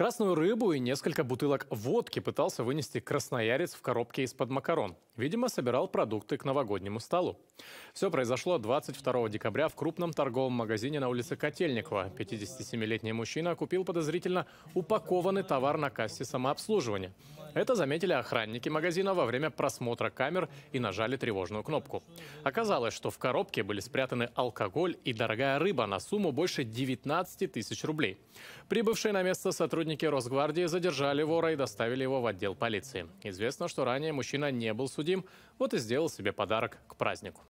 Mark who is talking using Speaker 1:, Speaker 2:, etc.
Speaker 1: Красную рыбу и несколько бутылок водки пытался вынести красноярец в коробке из-под макарон. Видимо, собирал продукты к новогоднему столу. Все произошло 22 декабря в крупном торговом магазине на улице Котельникова. 57-летний мужчина купил подозрительно упакованный товар на кассе самообслуживания. Это заметили охранники магазина во время просмотра камер и нажали тревожную кнопку. Оказалось, что в коробке были спрятаны алкоголь и дорогая рыба на сумму больше 19 тысяч рублей. Прибывшие на место сотрудники Росгвардии задержали вора и доставили его в отдел полиции. Известно, что ранее мужчина не был судим другим, вот и сделал себе подарок к празднику.